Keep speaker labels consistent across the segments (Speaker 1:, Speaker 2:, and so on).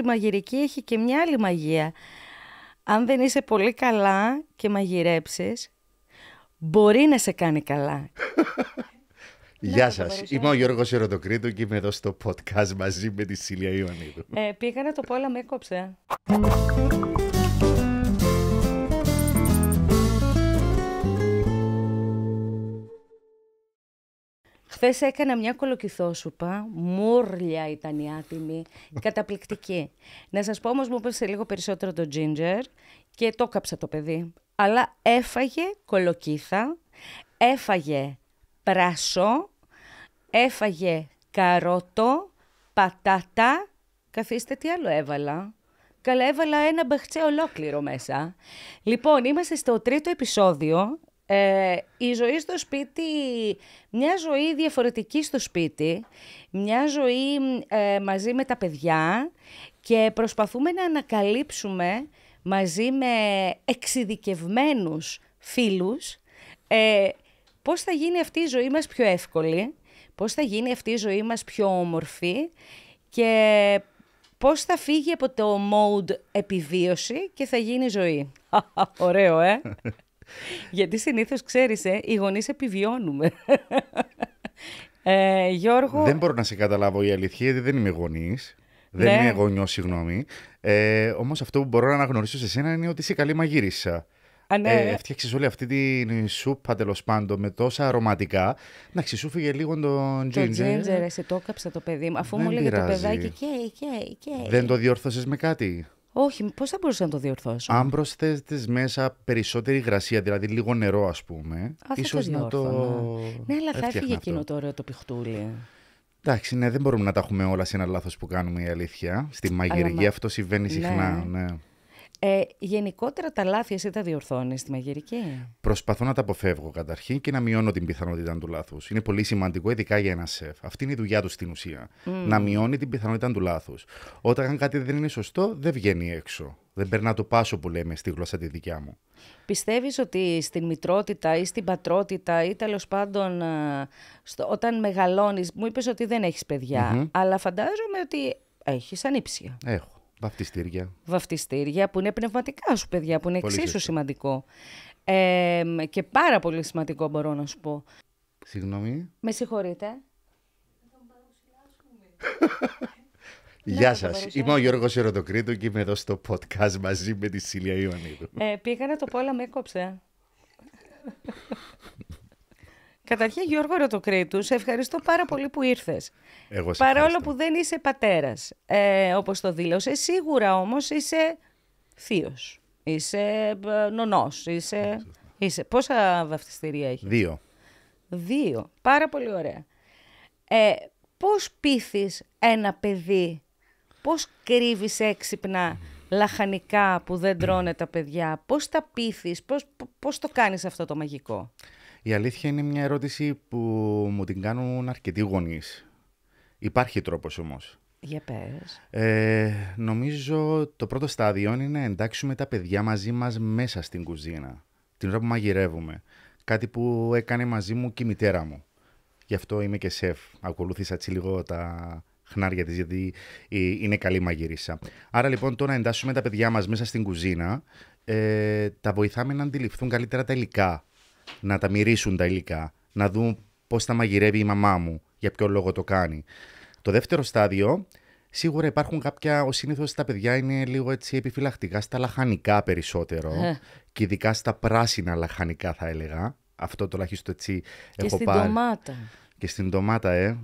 Speaker 1: η μαγειρική έχει και μια άλλη μαγεία. Αν δεν είσαι πολύ καλά και μαγειρέψεις, μπορεί να σε κάνει καλά.
Speaker 2: Γεια σα. Ε. Είμαι ο Γιώργος Ιωροτοκρήτου και είμαι εδώ στο podcast μαζί με τη Σίλια Ιωαννίδου.
Speaker 1: Ε, πήγα να το πω, αλλά με έκοψε. Χθες έκανα μια κολοκυθόσουπα, μουρλια ήταν η άτιμη, καταπληκτική. Να σας πω όμως μου έπεσε λίγο περισσότερο το ginger και το κάψα το παιδί. Αλλά έφαγε κολοκύθα, έφαγε πράσο, έφαγε καρότο, πατάτα. Καθίστε τι άλλο έβαλα. Καλά έβαλα ένα μπαχτσέ ολόκληρο μέσα. Λοιπόν, είμαστε στο τρίτο επεισόδιο. Ε, η ζωή στο σπίτι, μια ζωή διαφορετική στο σπίτι, μια ζωή ε, μαζί με τα παιδιά και προσπαθούμε να ανακαλύψουμε μαζί με εξειδικευμένους φίλους ε, πώς θα γίνει αυτή η ζωή μας πιο εύκολη, πώς θα γίνει αυτή η ζωή μας πιο όμορφη και πώς θα φύγει από το mode επιβίωση και θα γίνει ζωή. Ωραίο, ε! Γιατί συνήθως ξέρεις, ε, οι γονείς επιβιώνουμε. Ε, Γιώργο... Δεν
Speaker 2: μπορώ να σε καταλάβω η αλήθεια, γιατί δεν είμαι γονής. Δεν ναι. είμαι γονιός, συγγνώμη. Ε, Όμως αυτό που μπορώ να αναγνωρίσω σε σένα είναι ότι είσαι καλή μαγείρισα. Α, ναι. ε, Φτιάξει όλη αυτή τη σούπα τέλος πάντων με τόσα αρωματικά. Να ξεσούφιγε λίγο τον το τζίντζερ. Το τζίντζερ,
Speaker 1: εσύ ε, το έκαψα το παιδί μου. Αφού δεν μου έλεγε το παιδάκι, και, και, Δεν το
Speaker 2: διόρθωσες με κάτι.
Speaker 1: Όχι, πώς θα μπορούσα να το
Speaker 2: διορθώσω. Αν προσθέσετε μέσα περισσότερη υγρασία, δηλαδή λίγο νερό, ας πούμε. Αυτό να το. Ναι, αλλά θα έφυγε
Speaker 1: εκείνο το ωραίο το πιχτούλι.
Speaker 2: Εντάξει, ναι, δεν μπορούμε να τα έχουμε όλα σε ένα λάθος που κάνουμε η αλήθεια. Στη μαγειρική αλλά... αυτό συμβαίνει συχνά. ναι. ναι.
Speaker 1: Ε, γενικότερα τα λάθη εσύ τα διορθώνεις στη μαγειρική.
Speaker 2: Προσπαθώ να τα αποφεύγω καταρχήν και να μειώνω την πιθανότητα του λάθους. Είναι πολύ σημαντικό, ειδικά για ένα σεφ. Αυτή είναι η δουλειά του στην ουσία. Να μειώνει την πιθανότητα του λάθους. Όταν κάτι δεν είναι σωστό, δεν βγαίνει έξω. Δεν περνά το πάσο που λέμε στη γλώσσα τη δικιά μου.
Speaker 1: Πιστεύεις ότι στην μητρότητα ή στην πατρότητα ή τέλος πάντων ε, όταν μεγαλώνεις, μου είπες ότι δεν έχεις αλλά φαντάζομαι ότι έχεις ανήψια.
Speaker 2: Έχω. Βαφτιστήρια.
Speaker 1: Βαφτιστήρια που είναι πνευματικά σου παιδιά, που είναι πολύ εξίσου σημαντικό. Ε, και πάρα πολύ σημαντικό μπορώ να σου πω.
Speaker 2: Συγγνώμη.
Speaker 1: Με συγχωρείτε.
Speaker 2: Γεια σας. Είμαι ο Γιώργος Ιεροντοκρίτου και είμαι εδώ στο podcast μαζί με τη Σίλια Ιωαννίδου.
Speaker 1: Ε, πήγα να το πω, αλλά με έκοψε. Καταρχήν, Γιώργο Ρωτοκρήτου, σε ευχαριστώ πάρα πολύ που ήρθες. Εγώ σε Παρόλο που δεν είσαι πατέρας, ε, όπως το δήλωσες, σίγουρα όμως είσαι θείος. Είσαι ε, νονός. Είσαι... είσαι... Πόσα βαφτιστήρια έχεις. Δύο. Δύο. Πάρα πολύ ωραία. Ε, πώς πείθεις ένα παιδί, πώς κρύβεις έξυπνα λαχανικά που δεν τρώνε τα παιδιά, πώς τα πείθεις, Πώς πώς το κάνεις αυτό το μαγικό.
Speaker 2: Η αλήθεια είναι μια ερώτηση που μου την κάνουν αρκετοί γονείς. Υπάρχει τρόπος όμως.
Speaker 1: Για πες.
Speaker 2: Ε, νομίζω το πρώτο στάδιο είναι να εντάξουμε τα παιδιά μαζί μας μέσα στην κουζίνα. Την ώρα που μαγειρεύουμε. Κάτι που έκανε μαζί μου και η μητέρα μου. Γι' αυτό είμαι και σεφ. Ακολούθησα έτσι λίγο τα χνάρια της γιατί είναι καλή μαγειρίσα. Άρα λοιπόν το να εντάσσουμε τα παιδιά μας μέσα στην κουζίνα ε, τα βοηθάμε να αντιληφθούν καλύτερα τα υλικά να τα μυρίσουν τα υλικά, να δουν πώς τα μαγειρεύει η μαμά μου, για ποιο λόγο το κάνει. Το δεύτερο στάδιο, σίγουρα υπάρχουν κάποια. Ο συνήθως τα παιδιά είναι λίγο έτσι επιφυλακτικά στα λαχανικά περισσότερο ε. και ειδικά στα πράσινα λαχανικά, θα έλεγα. Αυτό το λαχίστο έτσι και στην Ντομάτα. Και στην ντομάτα, ε.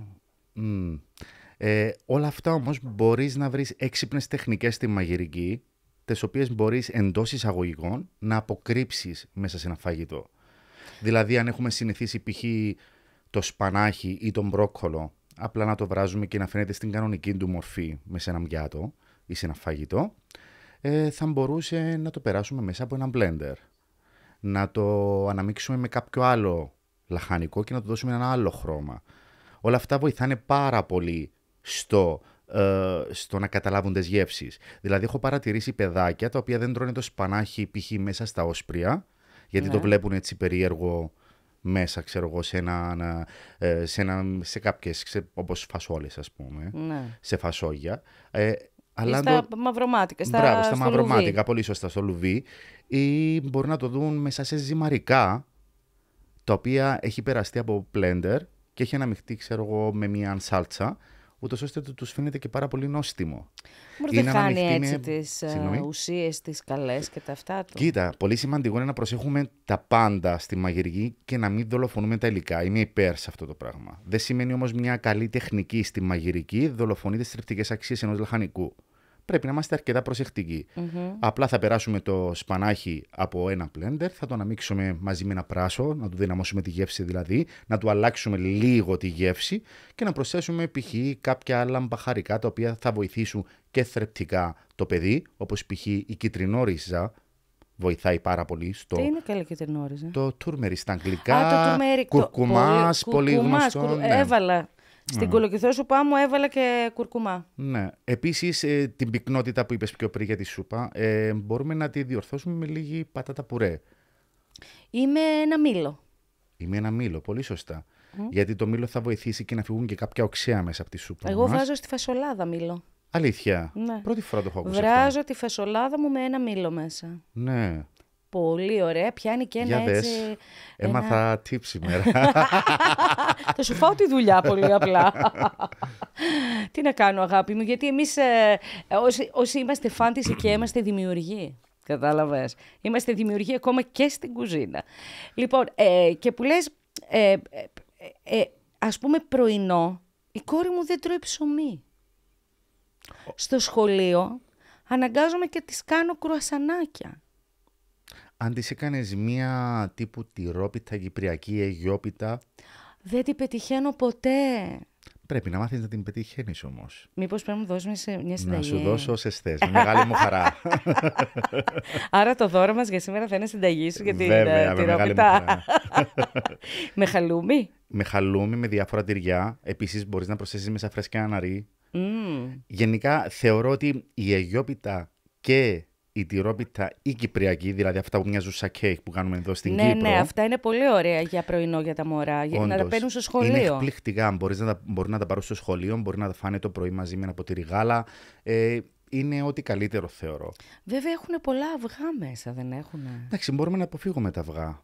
Speaker 2: ε όλα αυτά όμως μπορείς να βρεις έξυπνες τεχνικές στη μαγειρική τις οποίες μπορείς εντός εισαγωγικών να αποκρύψεις μέσα σε ένα φαγητό. Δηλαδή, αν έχουμε συνηθίσει π.χ. το σπανάχι ή τον μπρόκολο, απλά να το βράζουμε και να φαίνεται στην κανονική του μορφή μέσα σε ένα μπιάτο ή σε ένα φαγητό, ε, θα μπορούσε να το περάσουμε μέσα από ένα blender. Να το αναμίξουμε με κάποιο άλλο λαχανικό και να το δώσουμε ένα άλλο χρώμα. Όλα αυτά βοηθάνε πάρα πολύ στο, ε, στο να καταλάβουν τις γεύσεις. Δηλαδή έχω παρατηρήσει παιδάκια τα οποία δεν τρώνε το σπανάχι π.χ. μέσα στα όσπρια γιατί το ναι. βλέπουν έτσι περίεργο μέσα, ξέρω εγώ, σε, ένα, ε, σε, ένα, σε κάποιες, όπως φασόλες πούμε, ναι. σε φασόγια. Ε, αλλά στα
Speaker 1: το... μαυρομάτικα. Στα... Μπράβο, στα μαυρομάτικα,
Speaker 2: πολύ σωστά, στο λουβί. Ή μπορεί να το δουν μέσα σε ζυμαρικά, τα οποία έχει περαστεί από blender και έχει αναμειχθεί, ξέρω εγώ, με μια σάλτσα ούτως ώστε τους φαίνεται και πάρα πολύ νόστιμο. Μπορεί δεν χάνει έτσι τις ε,
Speaker 1: ουσίες, τις καλές και τα αυτά του.
Speaker 2: Κοίτα, πολύ σημαντικό είναι να προσέχουμε τα πάντα στη μαγειρική και να μην δολοφονούμε τα υλικά. Είμαι υπέρ σε αυτό το πράγμα. Δεν σημαίνει όμως μια καλή τεχνική στη μαγειρική δολοφονεί τι θρεπτικέ αξίες ενός λαχανικού πρέπει να είμαστε αρκετά Απλά θα περάσουμε το σπανάκι από ένα blender, θα το αναμίξουμε μαζί με ένα πράσο, να του δυναμώσουμε τη γεύση δηλαδή, να του αλλάξουμε λίγο τη γεύση και να προσθέσουμε π.χ. κάποια άλλα μπαχαρικά τα οποία θα βοηθήσουν και θρεπτικά το παιδί, Όπως π.χ. η κυτρινόριζα βοηθάει πάρα πολύ στο. Τι είναι καλή κυτρινόριζα. Το τούρμερι στα αγγλικά. Α, το τουρμερι. Κουρκουμάς, πολύ, γνωστό. Κουρ... Ναι. Έβαλα
Speaker 1: στην mm. σούπα μου έβαλα και κουρκουμά.
Speaker 2: Ναι. Επίσης, ε, την πυκνότητα που είπες πιο πριν για τη σούπα, ε, μπορούμε να τη διορθώσουμε με λίγη πατάτα πουρέ.
Speaker 1: Είμαι ένα μήλο.
Speaker 2: Είμαι ένα μήλο, πολύ σωστά. Γιατί το μήλο θα βοηθήσει και να φύγουν και κάποια οξέα μέσα από τη σούπα. Εγώ μας. βάζω
Speaker 1: στη φασολάδα μήλο.
Speaker 2: Αλήθεια. Ναι. Πρώτη φορά το έχω ακούσει. Βράζω
Speaker 1: τη φασολάδα μου με ένα μήλο μέσα. Ναι. Πολύ ωραία. Πιάνει και ένα έτσι... Έμαθα
Speaker 2: ένα... tips σήμερα.
Speaker 1: Θα σου φάω τη δουλειά πολύ απλά. Τι να κάνω αγάπη μου, γιατί εμείς ε, όσοι, είμαστε φάντηση και είμαστε δημιουργοί. Κατάλαβες. Είμαστε δημιουργοί ακόμα και στην κουζίνα. Λοιπόν, ε, και που λες, ε, ε, ας πούμε πρωινό, η κόρη μου δεν τρώει ψωμί. Στο σχολείο αναγκάζομαι και τις κάνω κρουασανάκια
Speaker 2: αν της έκανες μία τύπου τυρόπιτα, κυπριακή, αιγιόπιτα.
Speaker 1: Δεν την πετυχαίνω ποτέ.
Speaker 2: Πρέπει να μάθεις να την πετυχαίνεις όμως.
Speaker 1: Μήπως πρέπει να μου δώσουμε μια συνταγή. Να σου δώσω όσες θες. μεγάλη μου χαρά. Άρα το δώρο μας για σήμερα θα είναι συνταγή σου για την Βέβαια, ε, με μεγάλη μου χαρά. με χαλούμι.
Speaker 2: Με χαλούμι, με διάφορα τυριά. Επίσης μπορείς να προσθέσεις μέσα φρεσκά αναρή Mm. Γενικά θεωρώ ότι η Αιγιόπιτα και η τυρόπιτα η κυπριακή, δηλαδή αυτά που μοιάζουν σαν κέικ που κάνουμε εδώ στην ναι, ναι Κύπρο. Ναι, αυτά
Speaker 1: είναι πολύ ωραία για πρωινό για τα μωρά, για να τα παίρνουν στο σχολείο. Είναι
Speaker 2: εκπληκτικά. Μπορείς να μπορεί να τα πάρουν στο σχολείο, μπορεί να τα φάνε το πρωί μαζί με ένα ποτήρι γάλα. Ε, είναι ό,τι καλύτερο θεωρώ.
Speaker 1: Βέβαια έχουν πολλά αυγά μέσα, δεν έχουν.
Speaker 2: Εντάξει, μπορούμε να αποφύγουμε τα αυγά.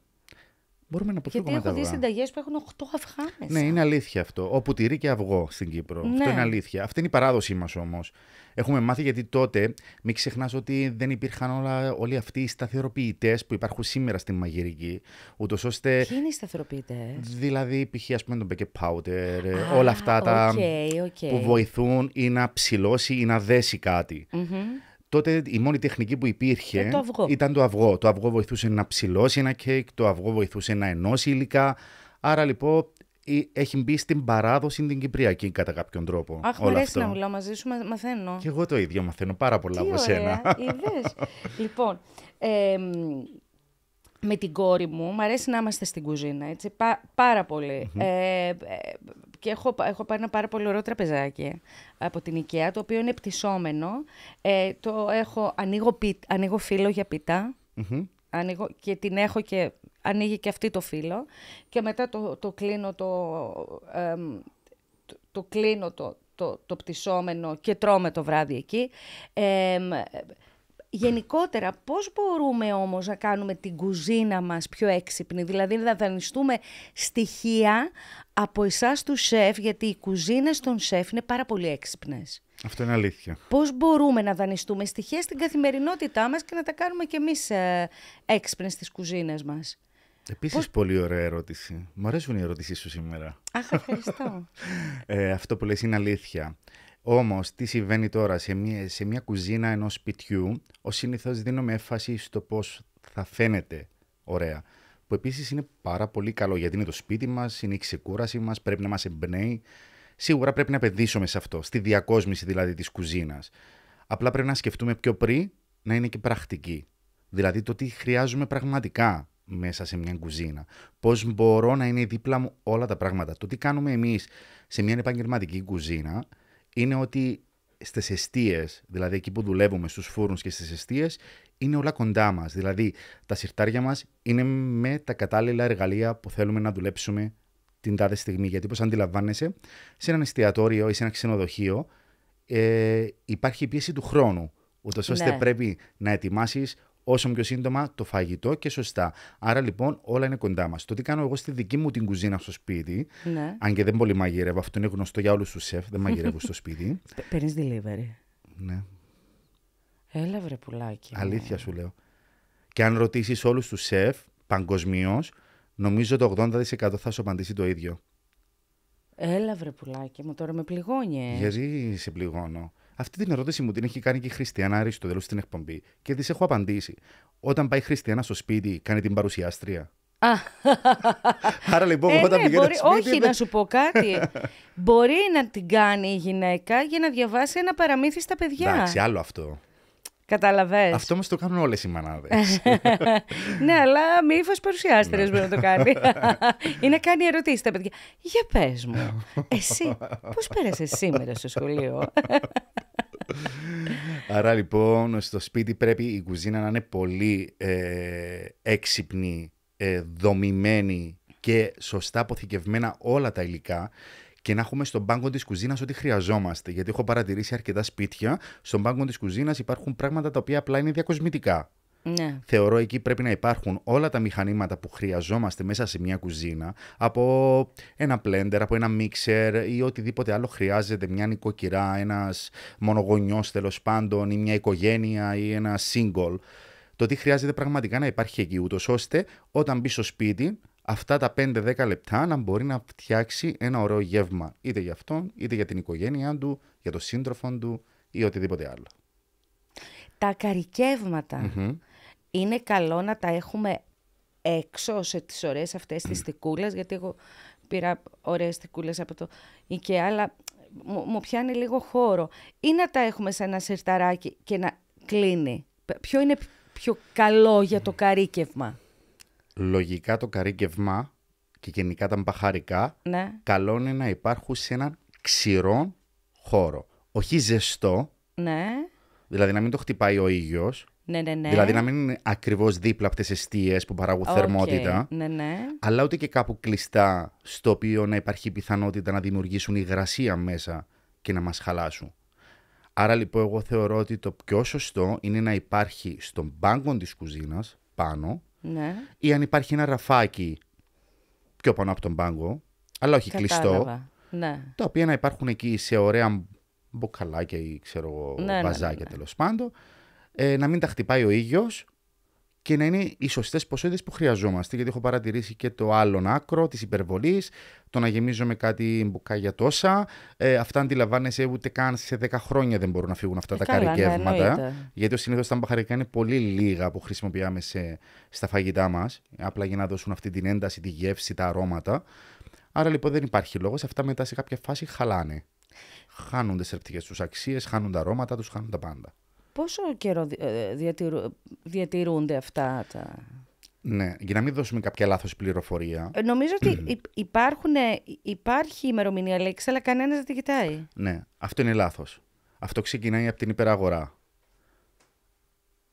Speaker 2: Μπορούμε να Γιατί έχω δει συνταγές
Speaker 1: που έχουν 8 αυγά μέσα. Ναι, είναι
Speaker 2: αλήθεια αυτό. Όπου τυρί και αυγό στην Κύπρο. Ναι. Αυτό είναι αλήθεια. Αυτή είναι η παράδοσή μας όμως. Έχουμε μάθει γιατί τότε, μην ξεχνάς ότι δεν υπήρχαν όλα, όλοι αυτοί οι σταθεροποιητές που υπάρχουν σήμερα στην μαγειρική. Ούτως ώστε. Ποιοι είναι οι σταθεροποιητές. Δηλαδή, π.χ. ας πούμε τον Μπέκε Πάουτερ, όλα αυτά okay, τα. Okay. που βοηθούν ή να ψηλώσει ή να δέσει κάτι. Τότε η μόνη τεχνική που υπήρχε ε, ήταν το αυγό. Το αυγό βοηθούσε να ψηλώσει ένα κέικ, το αυγό βοηθούσε να ενώσει υλικά. Άρα λοιπόν έχει μπει στην παράδοση την Κυπριακή κατά κάποιον τρόπο. Αχ, μου αρέσει να μιλάω
Speaker 1: μαζί σου, μαθαίνω. Και
Speaker 2: εγώ το ίδιο μαθαίνω πάρα πολλά Τι από ωραία, σένα.
Speaker 1: λοιπόν, με την κόρη μου, μου αρέσει να είμαστε στην κουζίνα, πά, πάρα και έχω, έχω πάρει ένα πάρα πολύ ωραίο τραπεζάκι από την IKEA, το οποίο είναι πτυσσόμενο. Ε, το έχω, ανοίγω, πι, ανοίγω φύλλο για πιτα Ανοίγω, και την έχω και ανοίγει και αυτή το φύλλο. Και μετά το, το κλείνω το, ε, το, κλείνω το, το, το πτυσσόμενο και τρώμε το βράδυ εκεί γενικότερα πώς μπορούμε όμως να κάνουμε την κουζίνα μας πιο έξυπνη, δηλαδή να δανειστούμε στοιχεία από εσάς τους σεφ, γιατί οι κουζίνες των σεφ είναι πάρα πολύ έξυπνες.
Speaker 2: Αυτό είναι αλήθεια.
Speaker 1: Πώς μπορούμε να δανειστούμε στοιχεία στην καθημερινότητά μας και να τα κάνουμε κι εμείς ε, έξυπνες στις κουζίνες μας.
Speaker 2: Επίσης, πολύ ωραία ερώτηση. Μου αρέσουν οι ερωτήσεις σου σήμερα. Αχ, ευχαριστώ. ε, αυτό που λες είναι αλήθεια. Όμως, τι συμβαίνει τώρα σε μια, σε μια κουζίνα ενός σπιτιού, ο συνήθως δίνουμε έμφαση στο πώς θα φαίνεται ωραία. Που επίσης είναι πάρα πολύ καλό γιατί είναι το σπίτι μας, είναι η ξεκούραση μας, πρέπει να μας εμπνέει. Σίγουρα πρέπει να επενδύσουμε σε αυτό, στη διακόσμηση δηλαδή της κουζίνας. Απλά πρέπει να σκεφτούμε πιο πριν να είναι και πρακτική. Δηλαδή το τι χρειάζομαι πραγματικά μέσα σε μια κουζίνα. Πώς μπορώ να είναι δίπλα μου όλα τα πράγματα. Το τι κάνουμε εμείς σε μια επαγγελματική κουζίνα είναι ότι στις αιστείες, δηλαδή εκεί που δουλεύουμε, στους φούρνους και στις αιστείες, είναι όλα κοντά μας. Δηλαδή τα συρτάρια μας είναι με τα κατάλληλα εργαλεία που θέλουμε να δουλέψουμε την τάδε στιγμή. Γιατί όπως αντιλαμβάνεσαι, σε ένα εστιατόριο ή σε ένα ξενοδοχείο ε, υπάρχει η πίεση του χρόνου. Ούτως ώστε ναι. πρέπει να ετοιμάσεις όσο πιο σύντομα το φαγητό και σωστά. Άρα λοιπόν όλα είναι κοντά μας. Το τι κάνω εγώ στη δική μου την κουζίνα στο σπίτι, ναι. αν και δεν πολύ μαγειρεύω, αυτό είναι γνωστό για όλους τους σεφ, δεν μαγειρεύω στο σπίτι.
Speaker 1: Παίρνεις delivery. Ναι. Έλα βρε πουλάκι. Αλήθεια ναι.
Speaker 2: σου λέω. Και αν ρωτήσεις όλους τους σεφ παγκοσμίως, νομίζω το 80% θα σου απαντήσει το ίδιο.
Speaker 1: Έλα βρε πουλάκι μου, τώρα με πληγώνεις.
Speaker 2: Γιατί σε πληγώνω. Αυτή την ερώτηση μου την έχει κάνει και η Χριστιανά τέλος στην εκπομπή και της έχω απαντήσει. Όταν πάει η Χριστιανά στο σπίτι, κάνει την παρουσιάστρια. Άρα λοιπόν, ε, όταν ναι, στο σπίτι. Όχι, να σου
Speaker 1: πω κάτι. μπορεί να την κάνει η γυναίκα για να διαβάσει ένα παραμύθι στα παιδιά. Εντάξει,
Speaker 2: άλλο αυτό.
Speaker 1: Καταλαβέ. Αυτό
Speaker 2: μας το κάνουν όλες οι μανάδες.
Speaker 1: ναι, αλλά με ύφο παρουσιάστρε ναι. μπορεί να το κάνει. Ή να κάνει ερωτήσεις τα παιδιά. Για πες μου, εσύ πώς πέρασες σήμερα στο σχολείο.
Speaker 2: Άρα λοιπόν στο σπίτι πρέπει η κουζίνα να είναι πολύ ε, έξυπνη, ε, δομημένη και σωστά αποθηκευμένα όλα τα υλικά και να έχουμε στον πάγκο της κουζίνας ό,τι χρειαζόμαστε. Γιατί έχω παρατηρήσει αρκετά σπίτια. Στον πάγκο της κουζίνας υπάρχουν πράγματα τα οποία απλά είναι διακοσμητικά. Ναι. Θεωρώ εκεί πρέπει να υπάρχουν όλα τα μηχανήματα που χρειαζόμαστε μέσα σε μια κουζίνα, από ένα blender, από ένα μίξερ ή οτιδήποτε άλλο χρειάζεται μια νοικοκυρά, ένας μονογονιός τέλος πάντων ή μια οικογένεια ή ένα single. Το τι χρειάζεται πραγματικά να υπάρχει εκεί, ούτως ώστε όταν μπει στο σπίτι, αυτά τα 5-10 λεπτά να μπορεί να φτιάξει ένα ωραίο γεύμα. Είτε για αυτόν, είτε για την οικογένειά του, για τον σύντροφο του ή οτιδήποτε άλλο.
Speaker 1: Τα καρικευματα είναι καλό να τα έχουμε έξω σε τις ωραίες αυτές τις θικούλες, γιατί εγώ πήρα ωραίες θικούλες από το IKEA, αλλά μου, πιάνει λίγο χώρο. Ή να τα έχουμε σε ένα σιρταράκι και να κλείνει. Ποιο είναι πιο καλό για το καρύκευμα.
Speaker 2: Λογικά το καρύκευμα και γενικά τα μπαχαρικά, ναι. καλό είναι να υπάρχουν σε έναν ξηρό χώρο. Όχι ζεστό, ναι. δηλαδή να μην το χτυπάει ο ήλιος, ναι, ναι, ναι. Δηλαδή να μην είναι ακριβώς δίπλα από τις αιστείες που παράγουν θερμότητα. Αλλά ούτε και κάπου κλειστά, στο οποίο να υπάρχει πιθανότητα να δημιουργήσουν υγρασία μέσα και να μας χαλάσουν. Άρα λοιπόν, εγώ θεωρώ ότι το πιο σωστό είναι να υπάρχει στον πάγκο της κουζίνας πάνω ή αν υπάρχει ένα ραφάκι πιο πάνω από τον πάγκο, αλλά όχι κλειστό. Ναι. Τα οποία να υπάρχουν εκεί σε ωραία μποκαλάκια ή ξέρω εγώ, βαζάκια ναι, τέλος πάντων ε, να μην τα χτυπάει ο ήλιο και να είναι οι σωστές ποσότητες που χρειαζόμαστε. Γιατί έχω παρατηρήσει και το άλλον άκρο της υπερβολής, το να γεμίζουμε κάτι μπουκάλια τόσα. Ε, αυτά αντιλαμβάνεσαι ούτε καν σε 10 χρόνια δεν μπορούν να φύγουν αυτά ε, τα ναι, καρικεύματα. Ναι, γιατί ο συνήθως τα μπαχαρικά είναι πολύ λίγα που χρησιμοποιάμε σε, στα φαγητά μας, απλά για να δώσουν αυτή την ένταση, τη γεύση, τα αρώματα. Άρα λοιπόν δεν υπάρχει λόγος. Αυτά μετά σε κάποια φάση χαλάνε. Χάνονται τι τους αξίες, χάνουν τα αρώματα τους, χάνουν τα πάντα.
Speaker 1: Πόσο καιρό ε, διατηρούνται αυτά τα...
Speaker 2: Ναι, για να μην δώσουμε κάποια λάθος πληροφορία. Ε,
Speaker 1: νομίζω ότι υπάρχουν, υπάρχει ημερομηνία λέξη, αλλά κανένας δεν τη κοιτάει.
Speaker 2: Ναι, αυτό είναι λάθος. Αυτό ξεκινάει από την υπεραγορά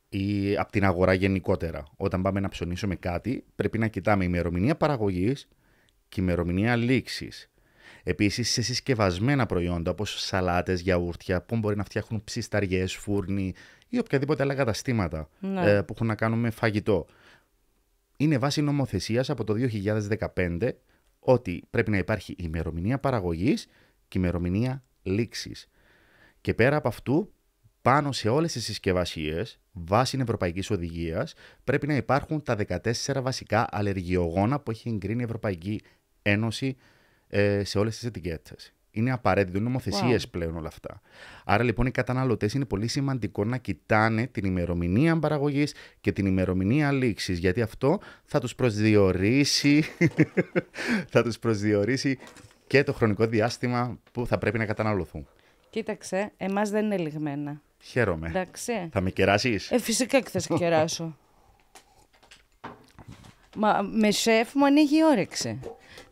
Speaker 2: ή από την αγορά γενικότερα. Όταν πάμε να ψωνίσουμε κάτι, πρέπει να κοιτάμε ημερομηνία παραγωγής και ημερομηνία λήξης. Επίσης, σε συσκευασμένα προϊόντα όπως σαλάτες, γιαούρτια, που μπορεί να φτιάχνουν ψυσταριέ, φούρνοι ή οποιαδήποτε άλλα καταστήματα ναι. ε, που έχουν να κάνουν με φαγητό. Είναι βάση νομοθεσίας από το 2015 ότι πρέπει να υπάρχει ημερομηνία παραγωγής και ημερομηνία λήξης. Και πέρα από αυτού, πάνω σε όλες τις συσκευασίες, βάσει Ευρωπαϊκής Οδηγίας, πρέπει να υπάρχουν τα 14 βασικά αλλεργιογόνα που έχει εγκρίνει η Ευρωπαϊκή Ένωση ε, σε όλες τις ετικέτες. Είναι απαραίτητο, είναι νομοθεσίες πλέον όλα αυτά. Άρα λοιπόν οι καταναλωτές είναι πολύ σημαντικό να κοιτάνε την ημερομηνία παραγωγής και την ημερομηνία λήξης, γιατί αυτό θα τους προσδιορίσει, θα τους προσδιορίσει και το χρονικό διάστημα που θα πρέπει να καταναλωθούν.
Speaker 1: Κοίταξε, εμάς δεν είναι λιγμένα.
Speaker 2: Χαίρομαι. Εντάξει. Θα με κεράσει. Ε,
Speaker 1: φυσικά και θα σε κεράσω. Μα με σεφ μου ανοίγει η όρεξη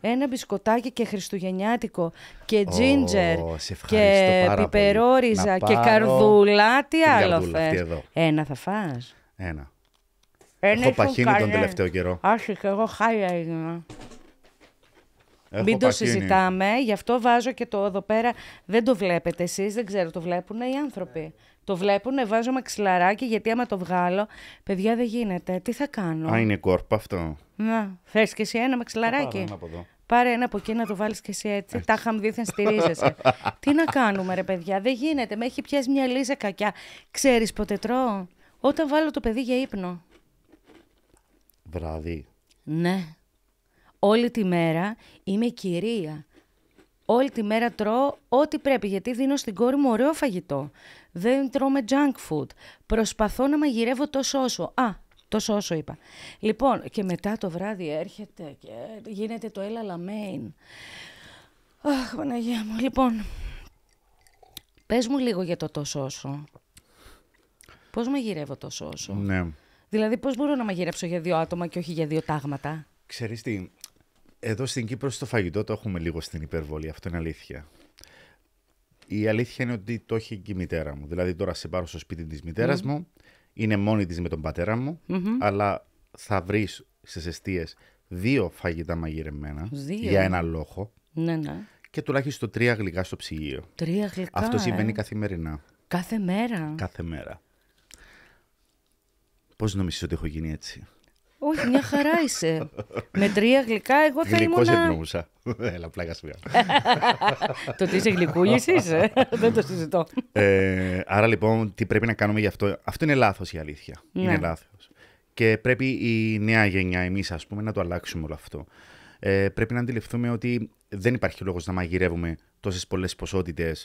Speaker 1: ένα μπισκοτάκι και χριστουγεννιάτικο και τζίντζερ oh, και πιπερόριζα και καρδούλα. Τι άλλο θες. Ένα θα φας.
Speaker 2: Ένα. Έχω παχύνει τον τελευταίο καιρό.
Speaker 1: Άχι και εγώ χάλια έγινα.
Speaker 2: Έχω Μην το συζητάμε,
Speaker 1: γι' αυτό βάζω και το εδώ πέρα. Δεν το βλέπετε εσείς, δεν ξέρω, το βλέπουν οι άνθρωποι. Το βλέπουν, βάζω μαξιλαράκι γιατί άμα το βγάλω, παιδιά δεν γίνεται. Τι θα κάνω. Α, είναι
Speaker 2: κόρπα αυτό.
Speaker 1: Να, θες και εσύ ένα μαξιλαράκι. Ένα από εδώ. Πάρε ένα από εκεί να το βάλεις και εσύ έτσι. έτσι. Τα είχαμε δίθεν στηρίζεσαι. Τι να κάνουμε, ρε παιδιά, δεν γίνεται. Με έχει πιάσει μια λίζα κακιά. Ξέρεις ποτέ τρώω. Όταν βάλω το παιδί για ύπνο.
Speaker 2: Βράδυ. Ναι.
Speaker 1: Όλη τη μέρα είμαι κυρία. Όλη τη μέρα τρώω ό,τι πρέπει, γιατί δίνω στην κόρη μου ωραίο φαγητό δεν τρώμε junk food, προσπαθώ να μαγειρεύω το όσο. Α, το όσο είπα. Λοιπόν, και μετά το βράδυ έρχεται και γίνεται το έλα λαμέιν. Αχ, Παναγία μου. Λοιπόν, πες μου λίγο για το τόσο όσο. Πώς μαγειρεύω το όσο. Ναι. Δηλαδή, πώς μπορώ να μαγειρέψω για δύο άτομα και όχι για δύο τάγματα.
Speaker 2: Ξέρεις τι, εδώ στην Κύπρο στο φαγητό το έχουμε λίγο στην υπερβολή, αυτό είναι αλήθεια. Η αλήθεια είναι ότι το έχει και η μητέρα μου. Δηλαδή τώρα σε πάρω στο σπίτι της μητέρας μου, είναι μόνη της με τον πατέρα μου, αλλά θα βρεις στις αιστείες δύο φαγητά μαγειρεμένα για ένα λόγο. Ναι, ναι. Και τουλάχιστον τρία γλυκά στο ψυγείο.
Speaker 1: Τρία γλυκά. Αυτό ε. συμβαίνει ε?
Speaker 2: καθημερινά.
Speaker 1: Κάθε μέρα.
Speaker 2: Κάθε μέρα. Πώς νομίζεις ότι έχω γίνει έτσι.
Speaker 1: Όχι, μια χαρά είσαι. Με τρία γλυκά, εγώ θα ήμουν. Γλυκό ευνοούσα.
Speaker 2: Έλα, πλάκα σου
Speaker 1: Το ότι είσαι γλυκούλης είσαι. Δεν το συζητώ.
Speaker 2: Ε, άρα λοιπόν, τι πρέπει να κάνουμε γι' αυτό. Αυτό είναι λάθος η αλήθεια. Ναι. Είναι λάθος. Και πρέπει η νέα γενιά, εμείς ας πούμε, να το αλλάξουμε όλο αυτό. Ε, πρέπει να αντιληφθούμε ότι δεν υπάρχει λόγος να μαγειρεύουμε τόσες πολλές ποσότητες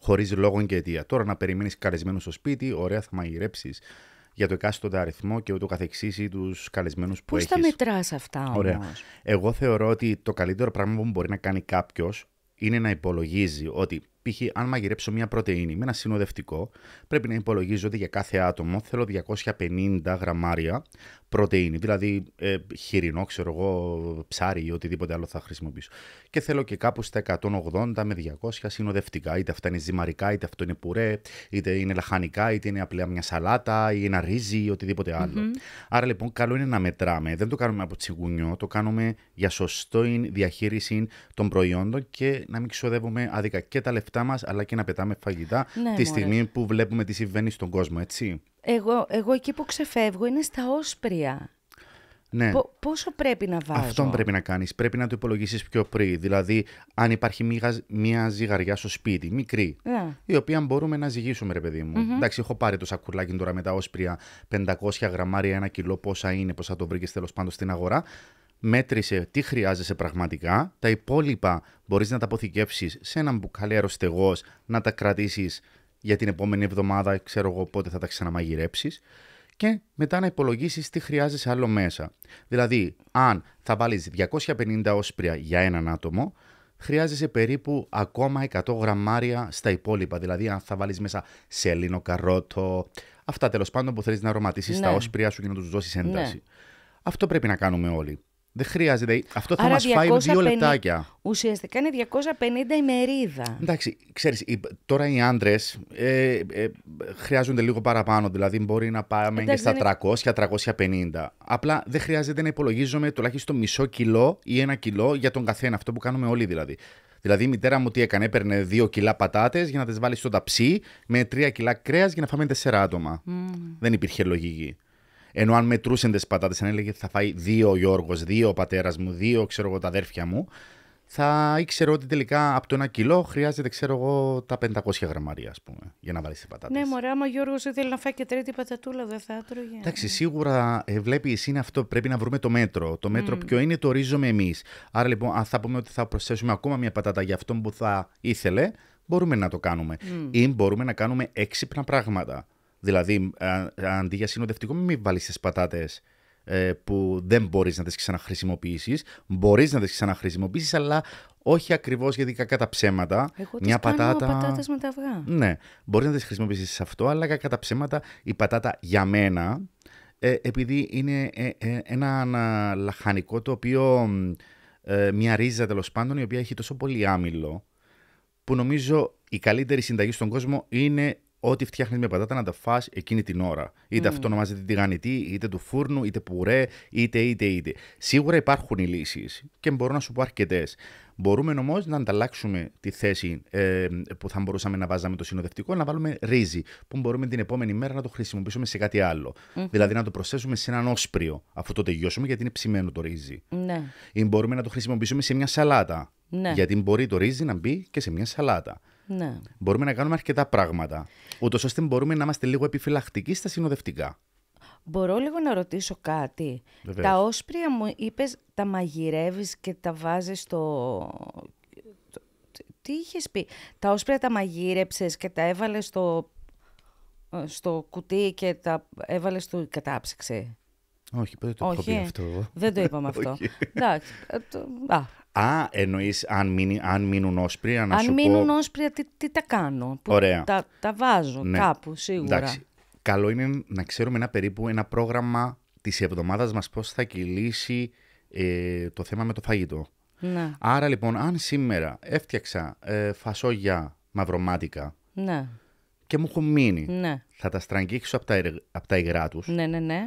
Speaker 2: χωρίς λόγο και αιτία. Τώρα να περιμένεις καλεσμένο στο σπίτι, ωραία θα μαγειρέψεις, για το εκάστοτε αριθμό και ούτω καθεξής ή τους καλεσμένους που έχει. έχεις.
Speaker 1: τα μετράς αυτά όμως,
Speaker 2: Εγώ θεωρώ ότι το καλύτερο πράγμα που μπορεί να κάνει κάποιος είναι να υπολογίζει ότι π.χ. αν μαγειρέψω μια πρωτεΐνη με ένα συνοδευτικό, πρέπει να υπολογίζω ότι για κάθε άτομο θέλω 250 γραμμάρια πρωτεΐνη, δηλαδή ε, χοιρινό, ξέρω εγώ, ψάρι ή οτιδήποτε άλλο θα χρησιμοποιήσω. Και θέλω και κάπου στα 180 με 200 συνοδευτικά, είτε αυτά είναι ζυμαρικά, είτε αυτό είναι πουρέ, είτε είναι λαχανικά, είτε είναι απλά μια σαλάτα ή ένα ρύζι ή οτιδήποτε άλλο. Mm-hmm. Άρα λοιπόν καλό είναι να μετράμε, δεν το κάνουμε από τσιγούνιο, το κάνουμε για σωστή διαχείριση των προϊόντων και να μην ξοδεύουμε άδικα και τα λεφτά μας αλλά και να πετάμε φαγητά ναι, τη στιγμή που βλέπουμε τι συμβαίνει στον κόσμο, έτσι.
Speaker 1: Εγώ, εγώ εκεί που ξεφεύγω είναι στα όσπρια. Ναι. πόσο πρέπει να βάζω. Αυτό πρέπει
Speaker 2: να κάνεις. Πρέπει να το υπολογίσεις πιο πριν. Δηλαδή, αν υπάρχει μία, μία ζυγαριά στο σπίτι, μικρή, ναι. η οποία μπορούμε να ζυγίσουμε, ρε παιδί μου. Mm-hmm. Εντάξει, έχω πάρει το σακουλάκι τώρα με τα όσπρια 500 γραμμάρια, ένα κιλό, πόσα είναι, πόσα το βρήκες τέλος πάντων στην αγορά. Μέτρησε τι χρειάζεσαι πραγματικά. Τα υπόλοιπα μπορείς να τα αποθηκεύσεις σε ένα μπουκάλι αεροστεγό, να τα κρατήσεις για την επόμενη εβδομάδα, ξέρω εγώ πότε θα τα ξαναμαγειρέψεις, και μετά να υπολογίσεις τι χρειάζεσαι άλλο μέσα. Δηλαδή, αν θα βάλεις 250 όσπρια για έναν άτομο, χρειάζεσαι περίπου ακόμα 100 γραμμάρια στα υπόλοιπα. Δηλαδή, αν θα βάλεις μέσα σελίνο, καρότο, αυτά τέλος πάντων που θέλεις να αρωματίσεις ναι. τα όσπρια σου και να τους δώσεις ένταση. Ναι. Αυτό πρέπει να κάνουμε όλοι. Δεν χρειάζεται. Αυτό θα μας φάει δύο λεπτάκια.
Speaker 1: Ουσιαστικά είναι 250 ημερίδα.
Speaker 2: Εντάξει, ξέρεις, τώρα οι άντρες ε, ε, χρειάζονται λίγο παραπάνω. Δηλαδή, μπορεί να πάμε και στα 300 300-350. Απλά δεν χρειάζεται να υπολογίζουμε τουλάχιστον μισό κιλό ή ένα κιλό για τον καθένα. Αυτό που κάνουμε όλοι δηλαδή. Δηλαδή, η μητέρα μου τι έκανε, έπαιρνε δύο κιλά πατάτες για να τις βάλει στο ταψί με τρία κιλά κρέας για να φάμε τέσσερα άτομα. Δεν υπήρχε λογική. Ενώ αν μετρούσε τις πατάτες, αν έλεγε θα φάει δύο Γιώργος, δύο ο πατέρας μου, δύο ξέρω εγώ τα αδέρφια μου, θα ήξερε ότι τελικά από το ένα κιλό χρειάζεται ξέρω εγώ τα 500 γραμμάρια, ας πούμε, για να βάλεις τις πατάτες. Ναι,
Speaker 1: μωρά, άμα ο Γιώργος ήθελε να φάει και τρίτη πατατούλα, δεν θα έτρωγε. Εντάξει,
Speaker 2: σίγουρα ε, βλέπεις είναι αυτό. Πρέπει να βρούμε το μέτρο. Το μέτρο mm. ποιο είναι, το ορίζουμε εμείς. Άρα λοιπόν, αν θα πούμε ότι θα προσθέσουμε ακόμα μια πατάτα για αυτόν που θα ήθελε, μπορούμε να το κάνουμε. Mm. Ή μπορούμε να κάνουμε έξυπνα πράγματα. Δηλαδή, αντί για συνοδευτικό, μην βάλεις τις πατάτες ε, που δεν μπορείς να τις ξαναχρησιμοποιήσεις. Μπορείς να τις ξαναχρησιμοποιήσεις, αλλά όχι ακριβώς γιατί κακά ψέματα. Εγώ μια πατάτα. πατάτες με
Speaker 1: τα αυγά. Ναι,
Speaker 2: μπορείς να τις χρησιμοποιήσεις αυτό, αλλά κακά τα ψέματα η πατάτα για μένα, ε, επειδή είναι ε, ένα, λαχανικό το οποίο. μια ρίζα τέλος πάντων η οποία έχει τόσο πολύ άμυλο που νομίζω η καλύτερη συνταγή στον κόσμο είναι Ό,τι φτιάχνεις μια πατάτα να τα φά εκείνη την ώρα. Είτε mm. αυτό ονομάζεται τηγανιτή, είτε του φούρνου, είτε πουρέ, είτε, είτε, είτε. Σίγουρα υπάρχουν οι λύσεις και μπορώ να σου πω αρκετές. Μπορούμε όμως να ανταλλάξουμε τη θέση ε, που θα μπορούσαμε να βάζαμε το συνοδευτικό, να βάλουμε ρύζι, που μπορούμε την επόμενη μέρα να το χρησιμοποιήσουμε σε κάτι Δηλαδή να το προσθέσουμε σε έναν όσπριο, αφού το τελειώσουμε, γιατί είναι ψημένο το ρύζι. Ναι. Ή μπορούμε να το χρησιμοποιήσουμε σε μια σαλάτα. Ναι. Γιατί μπορεί το ρύζι να μπει και σε μια σαλάτα. Ναι. Μπορούμε να κάνουμε αρκετά πράγματα. Ούτως ώστε μπορούμε να είμαστε λίγο επιφυλακτικοί στα συνοδευτικά.
Speaker 1: Μπορώ λίγο να ρωτήσω κάτι. Τα όσπρια μου είπες, τα μαγειρεύεις και τα βάζεις στο. Τι είχες πει, Τα όσπρια τα μαγείρεψες και τα έβαλες στο... Ε, στο κουτί και τα έβαλες στο. κατάψυξε.
Speaker 2: Όχι, δεν το είπαμε αυτό. Δεν το είπαμε αυτό. Εντάξει. Ε, Α, εννοείς αν, αν μείνουν όσπρια, να αν σου πω... Αν μείνουν
Speaker 1: όσπρια, τι, τι τα κάνω. Που Ωραία. Τα, τα βάζω ναι. κάπου, σίγουρα. Εντάξει.
Speaker 2: Καλό είναι να ξέρουμε ένα περίπου ένα πρόγραμμα της εβδομάδας μας πώς θα κυλήσει ε, το θέμα με το φαγητό. Ναι. Άρα λοιπόν, αν σήμερα έφτιαξα ε, φασόγια μαυρομάτικα ναι. και μου έχουν μείνει, θα τα στραγγίξω από τα, τα υγρά τους.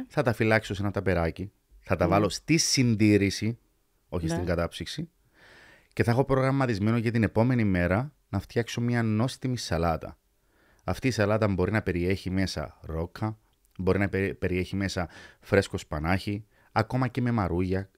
Speaker 2: θα τα φυλάξω σε ένα ταπεράκι, θα τα βάλω στη συντήρηση, όχι στην κατάψυξη, και θα έχω προγραμματισμένο για την επόμενη μέρα να φτιάξω μια νόστιμη σαλάτα. Αυτή η σαλάτα μπορεί να περιέχει μέσα ρόκα, μπορεί να περιέχει μέσα φρέσκο σπανάχι, ακόμα και με μαρούγια,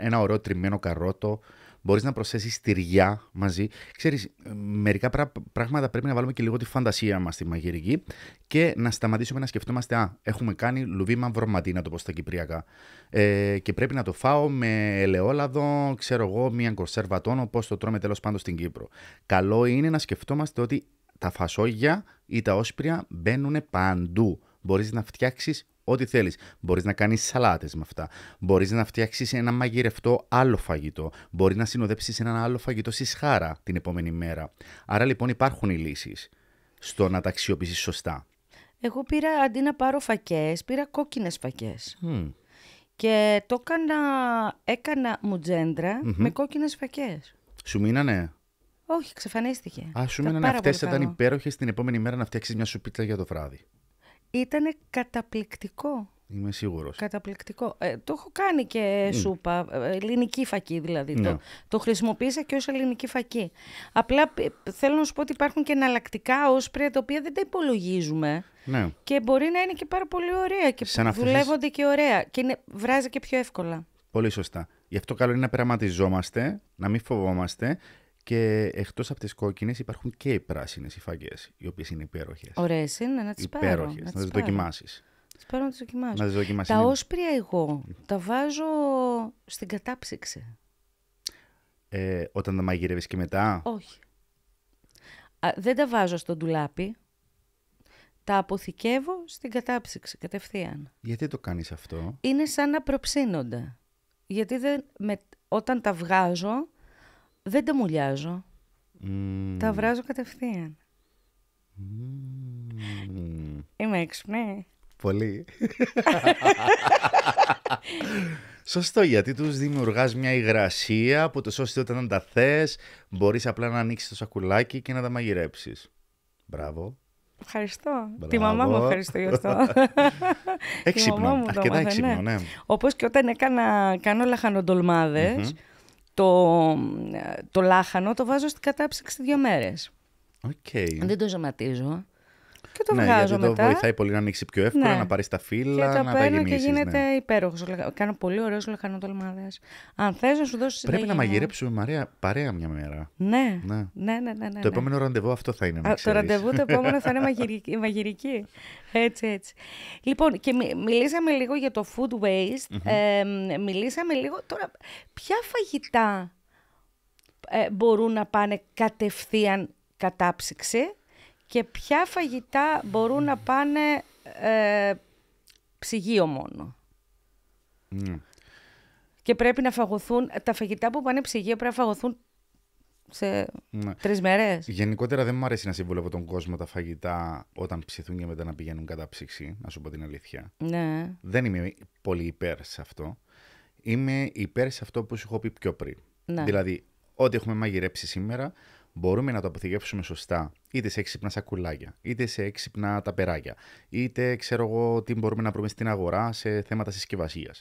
Speaker 2: ένα ωραίο τριμμένο καρότο, Μπορείς να προσθέσεις τυριά μαζί. Ξέρεις, μερικά πράγματα πρέπει να βάλουμε και λίγο τη φαντασία μας στη μαγειρική και να σταματήσουμε να σκεφτόμαστε Α, έχουμε κάνει λουβί μαυροματίνα» να το πω στα κυπριακά. Ε, και πρέπει να το φάω με ελαιόλαδο, ξέρω εγώ, μία κορσέρβα τόνο, πώς το τρώμε τέλος πάντων στην Κύπρο. Καλό είναι να σκεφτόμαστε ότι τα φασόγια ή τα όσπρια μπαίνουν παντού. Μπορείς να φτιάξεις ό,τι θέλεις. Μπορείς να κάνεις σαλάτες με αυτά. Μπορείς να φτιάξεις ένα μαγειρευτό άλλο φαγητό. Μπορεί να συνοδέψεις ένα άλλο φαγητό στη σχάρα την επόμενη μέρα. Άρα λοιπόν υπάρχουν οι λύσεις στο να τα αξιοποιήσεις σωστά.
Speaker 1: Εγώ πήρα αντί να πάρω φακές, πήρα κόκκινες φακές. Και το έκανα, έκανα μουτζέντρα με κόκκινες φακές.
Speaker 2: Σου μείνανε.
Speaker 1: Όχι, ξεφανίστηκε. Α, σου μείνανε αυτέ. Ήταν
Speaker 2: υπέροχες την επόμενη μέρα να φτιάξεις μια σουπίτσα για το βράδυ.
Speaker 1: Ήταν καταπληκτικό.
Speaker 2: Είμαι σίγουρος.
Speaker 1: Καταπληκτικό. Ε, το έχω κάνει και σούπα, ε, ελληνική φακή δηλαδή. Το, ναι. το χρησιμοποίησα και ως ελληνική φακή. Απλά θέλω να σου πω ότι υπάρχουν και εναλλακτικά όσπρια τα οποία δεν τα υπολογίζουμε. Ναι. Και μπορεί να είναι και πάρα πολύ ωραία και Σαν δουλεύονται και ωραία και είναι, βράζει και πιο εύκολα.
Speaker 2: Πολύ σωστά. Γι' αυτό καλό είναι να πειραματιζόμαστε, να μην φοβόμαστε και εκτός από τις κόκκινες υπάρχουν και οι πράσινες, οι οι οποίες είναι υπέροχες.
Speaker 1: Ωραίες είναι, να τις πάρω. Υπέροχες, να, τι δοκιμάσεις. Τις πάρω να τις δοκιμάσω. Να τις Τα όσπρια εγώ τα βάζω στην κατάψυξη.
Speaker 2: Ε, όταν τα μαγειρεύεις και μετά.
Speaker 1: Όχι. δεν τα βάζω στον ντουλάπι. Τα αποθηκεύω στην κατάψυξη κατευθείαν.
Speaker 2: Γιατί το κάνεις αυτό?
Speaker 1: Είναι σαν να προψύνονται. Γιατί όταν τα βγάζω δεν τα μουλιάζω. Τα βράζω κατευθείαν. Είμαι έξυπνη.
Speaker 2: Πολύ. Σωστό, γιατί τους δημιουργάς μια υγρασία που το σώστη όταν τα θες μπορείς απλά να ανοίξεις το σακουλάκι και να τα μαγειρέψεις. Μπράβο.
Speaker 1: Ευχαριστώ. Μπράβο. Τη μαμά μου ευχαριστώ γι' αυτό.
Speaker 2: Έξυπνο. Αρκετά έξυπνο, ναι.
Speaker 1: Όπως και όταν έκανα, κάνω το, ε, το λάχανο το βάζω στην κατάψυξη δύο μέρες.
Speaker 2: Okay. Δεν
Speaker 1: το ζωματίζω. Και το ναι, βγάζω γιατί Το βοηθάει πολύ να
Speaker 2: ανοίξει πιο εύκολα, ναι. να πάρει τα φύλλα, και να τα γεμίσει. Και ναι. γίνεται
Speaker 1: ναι. υπέροχο. Κάνω πολύ ωραίο λαχανό Αν θες να σου δώσει. Πρέπει να μαγειρέψουμε Μαρία, παρέα
Speaker 2: μια μέρα. Ναι. Ναι. Ναι, ναι, ναι, ναι, Το ναι. επόμενο ραντεβού αυτό θα είναι. Α, το ραντεβού το επόμενο θα είναι μαγειρική.
Speaker 1: μαγειρική. Έτσι, έτσι. Λοιπόν, και μιλήσαμε λίγο για το food waste. Mm-hmm. Ε, μιλήσαμε λίγο τώρα. Ποια φαγητά ε, μπορούν να πάνε κατευθείαν κατάψυξη και ποια φαγητά μπορούν να πάνε ε, ψυγείο μόνο. Mm. Και πρέπει να φαγωθούν, τα φαγητά που πάνε ψυγείο πρέπει να φαγωθούν σε
Speaker 2: ναι. τρεις μέρες. Γενικότερα δεν μου αρέσει να συμβουλεύω τον κόσμο τα φαγητά όταν ψηθούν και μετά να πηγαίνουν κατά ψήξη, να σου πω την αλήθεια. Ναι. Δεν είμαι πολύ υπέρ σε αυτό. Είμαι υπέρ σε αυτό που σου έχω πει πιο πριν. Ναι. Δηλαδή, ό,τι έχουμε μαγειρέψει σήμερα, μπορούμε να το αποθηκεύσουμε σωστά, είτε σε έξυπνα σακουλάκια, είτε σε έξυπνα ταπεράκια, είτε ξέρω εγώ τι μπορούμε να βρούμε στην αγορά σε θέματα συσκευασίας.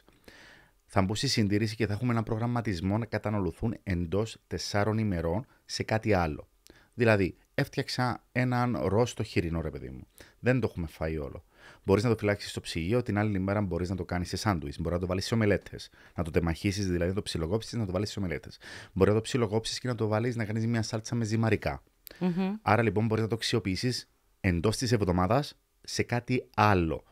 Speaker 2: Θα μπουν στη συντήρηση και θα έχουμε έναν προγραμματισμό να καταναλωθούν εντός τεσσάρων ημερών σε κάτι άλλο. Δηλαδή, έφτιαξα έναν ρόστο χοιρινό, ρε παιδί μου. Δεν το έχουμε φάει όλο. Μπορείς να το φυλάξεις στο ψυγείο, την άλλη μέρα μπορείς να το κάνεις σε σάντουις. Δηλαδή μπορεί να το βάλεις σε ομελέτες. Να το τεμαχίσεις, δηλαδή να το ψιλοκόψεις, να το βάλεις σε ομελέτες. Μπορεί να το ψιλοκόψεις και να το βάλεις να κάνεις μια σάλτσα με ζυμαρικα Άρα λοιπόν μπορείς να το αξιοποιήσεις εντός της εβδομάδας σε κάτι άλλο.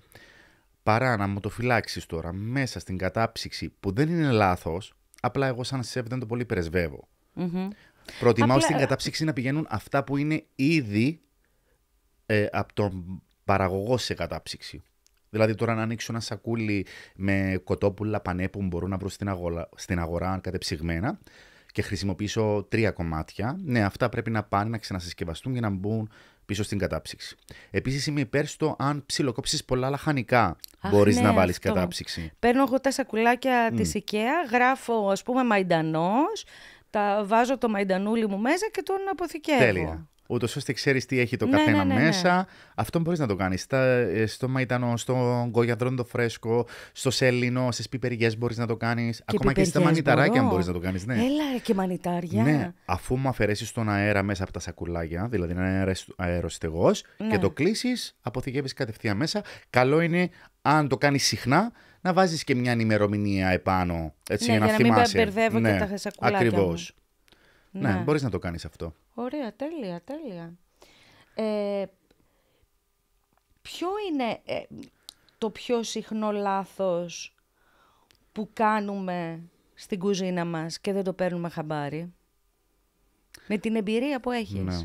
Speaker 2: Παρά να μου το φυλάξεις τώρα μέσα στην κατάψυξη που δεν είναι λάθος, απλά εγώ σαν σεβ δεν το πολύ Προτιμάω στην κατάψυξη να πηγαίνουν αυτά που είναι ήδη ε, από τον παραγωγός σε κατάψυξη. Δηλαδή τώρα να ανοίξω ένα σακούλι με κοτόπουλα πανέ που μπορώ να βρω στην αγορά, στην αγορά κατεψυγμένα και χρησιμοποιήσω τρία κομμάτια, ναι, αυτά πρέπει να πάνε να ξανασυσκευαστούν για να μπουν πίσω στην κατάψυξη. Επίσης, είμαι υπέρ στο αν ψιλοκόψεις πολλά λαχανικά, μπορείς ναι, να βάλεις κατάψυξη.
Speaker 1: Παίρνω εγώ τα σακουλάκια mm. της IKEA, γράφω ας πούμε μαϊντανός, τα βάζω το μαϊντανούλι μου μέσα και τον αποθηκεύω. Τέλεια
Speaker 2: ούτως ώστε ξέρεις τι έχει το ναι, καθένα ναι, ναι, ναι. μέσα. Αυτό μπορείς να το κάνεις. Ε, στο μαϊτανό, στο γκογιαδρό το φρέσκο, στο σέλινο, στις πιπεριές μπορείς να το κάνεις. Ακόμα και στα μανιταράκια μπορείς να το κάνεις. Ναι. Έλα
Speaker 1: και μανιτάρια. Ναι,
Speaker 2: αφού μου αφαιρέσεις τον αέρα μέσα από τα σακουλάκια, δηλαδή ένα αεροστεγό, και το κλείσεις, αποθηκεύεις κατευθείαν μέσα. Καλό είναι αν το κάνεις συχνά να βάζεις και μια ανημερομηνία επάνω. Έτσι, για να, για να θυμάσαι. μην μπερδεύω και τα σακουλάκια. Ακριβώς. Ναι, ναι μπορείς να το κάνεις αυτό.
Speaker 1: Ωραία, τέλεια, τέλεια. Ε, ποιο είναι ε, το πιο συχνό λάθος που κάνουμε στην κουζίνα μας και δεν το παίρνουμε χαμπάρι. Με την εμπειρία που έχεις. Ναι.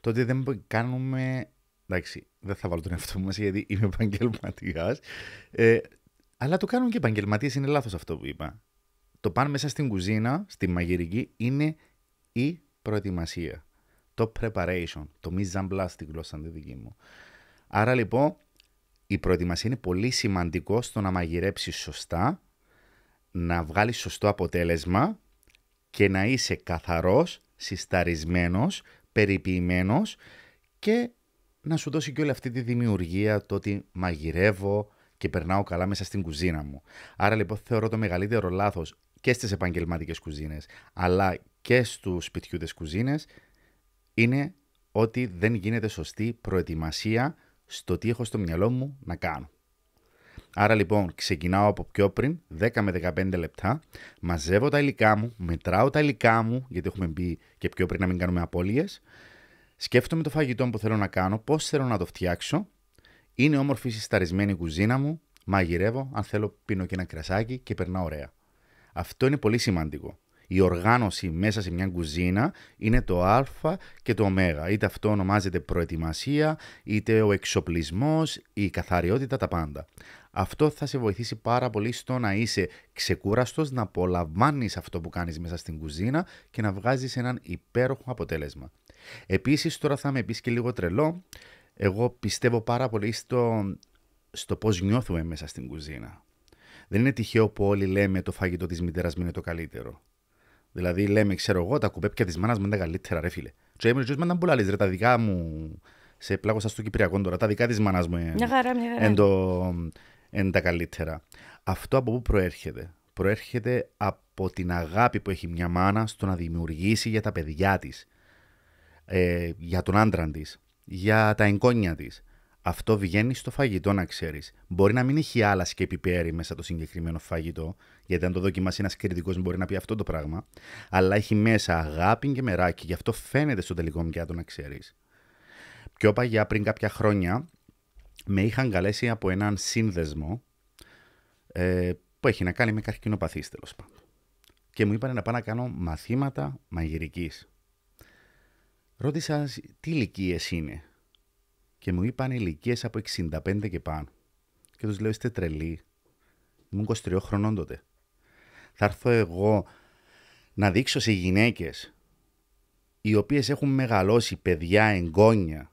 Speaker 2: Το δεν κάνουμε... Εντάξει, δεν θα βάλω τον εαυτό μας γιατί είμαι επαγγελματία. Ε, αλλά το κάνουν και επαγγελματίες, είναι λάθος αυτό που είπα. Το πάνε μέσα στην κουζίνα, στη μαγειρική, είναι η προετοιμασία. Το preparation, το mise en place στην γλώσσα τη δική μου. Άρα λοιπόν η προετοιμασία είναι πολύ σημαντικό στο να μαγειρέψεις σωστά, να βγάλεις σωστό αποτέλεσμα και να είσαι καθαρός, συσταρισμένος, περιποιημένος και να σου δώσει και όλη αυτή τη δημιουργία το ότι μαγειρεύω και περνάω καλά μέσα στην κουζίνα μου. Άρα λοιπόν θεωρώ το μεγαλύτερο λάθος και στις επαγγελματικές κουζίνες αλλά και στους σπιτιού κουζίνε κουζίνες είναι ότι δεν γίνεται σωστή προετοιμασία στο τι έχω στο μυαλό μου να κάνω. Άρα λοιπόν ξεκινάω από πιο πριν, 10 με 15 λεπτά, μαζεύω τα υλικά μου, μετράω τα υλικά μου, γιατί έχουμε μπει και πιο πριν να μην κάνουμε απώλειες, σκέφτομαι το φαγητό που θέλω να κάνω, πώς θέλω να το φτιάξω, είναι όμορφη συσταρισμένη η κουζίνα μου, μαγειρεύω, αν θέλω πίνω και ένα κρασάκι και περνάω ωραία. Αυτό είναι πολύ σημαντικό η οργάνωση μέσα σε μια κουζίνα είναι το α και το ω. Είτε αυτό ονομάζεται προετοιμασία, είτε ο εξοπλισμός, η καθαριότητα, τα πάντα. Αυτό θα σε βοηθήσει πάρα πολύ στο να είσαι ξεκούραστος, να απολαμβάνεις αυτό που κάνεις μέσα στην κουζίνα και να βγάζεις έναν υπέροχο αποτέλεσμα. Επίσης τώρα θα με πεις και λίγο τρελό, εγώ πιστεύω πάρα πολύ στο, στο πώς νιώθουμε μέσα στην κουζίνα. Δεν είναι τυχαίο που όλοι λέμε το φαγητό της μητέρας μου είναι το καλύτερο. Δηλαδή λέμε, ξέρω εγώ, τα κουπέπια της μάνας μου είναι τα καλύτερα, ρε φίλε. Του έμεινε ζωή με ρε, τα δικά μου. Σε πλάκο σα του τώρα, τα δικά της μάνας μου είναι. Εν, τα καλύτερα. Αυτό από πού προέρχεται. Προέρχεται από την αγάπη που έχει μια μάνα στο να δημιουργήσει για τα παιδιά της, ε, για τον άντρα της, για τα εγγόνια της. Αυτό βγαίνει στο φαγητό, να ξέρεις. Μπορεί να μην έχει άλλα και μέσα το συγκεκριμένο φαγητό, γιατί αν το δοκιμάσει ένας κριτικός, μπορεί να πει αυτό το πράγμα. Αλλά έχει μέσα αγάπη και μεράκι, γι' αυτό φαίνεται στο τελικό πιάτο, να ξέρεις. Πιο παγιά, πριν κάποια χρόνια, με είχαν καλέσει από έναν σύνδεσμο ε, που έχει να κάνει με καρκινοπαθή τέλος πάντων. Και μου είπαν να πάω να κάνω μαθήματα μαγειρικής. Ρώτησα τι ηλικίες είναι και μου είπαν ηλικίες από 65 και πάνω. Και τους λέω: Είστε τρελοί. Ήμουν 23 χρονών τότε. Θα έρθω εγώ να δείξω σε γυναίκες οι οποίες έχουν μεγαλώσει παιδιά, εγγόνια,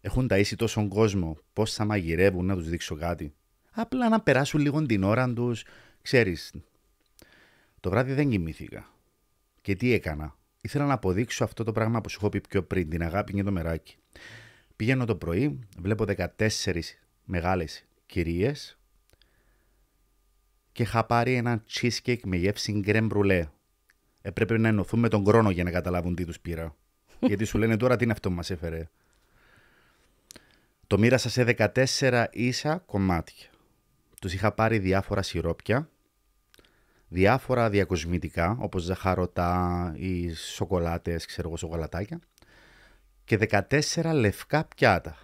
Speaker 2: έχουν ταΐσει τόσο κόσμο, πώς θα μαγειρεύουν να τους δείξω κάτι. Απλά να περάσουν λίγο την ώρα τους, ξέρεις. Το βράδυ δεν κοιμήθηκα. Και τι έκανα. Ήθελα να αποδείξω αυτό το πράγμα που σου έχω πει πιο πριν, την αγάπη και το μεράκι. Πηγαίνω το πρωί, βλέπω 14 μεγάλες κυρίες και είχα πάρει ένα cheesecake με γεύση γκρέμ μπρουλέ. Έπρεπε να ενωθούν με τον χρόνο για να καταλάβουν τι τους πήρα. Γιατί σου λένε τώρα τι είναι αυτό που μας έφερε. Το μοίρασα σε 14 ίσα κομμάτια. Τους είχα πάρει διάφορα σιρόπια, διάφορα διακοσμητικά, όπως ζαχαρωτά ή σοκολάτες, ξέρω εγώ, σοκολατάκια και 14 λευκά πιάτα.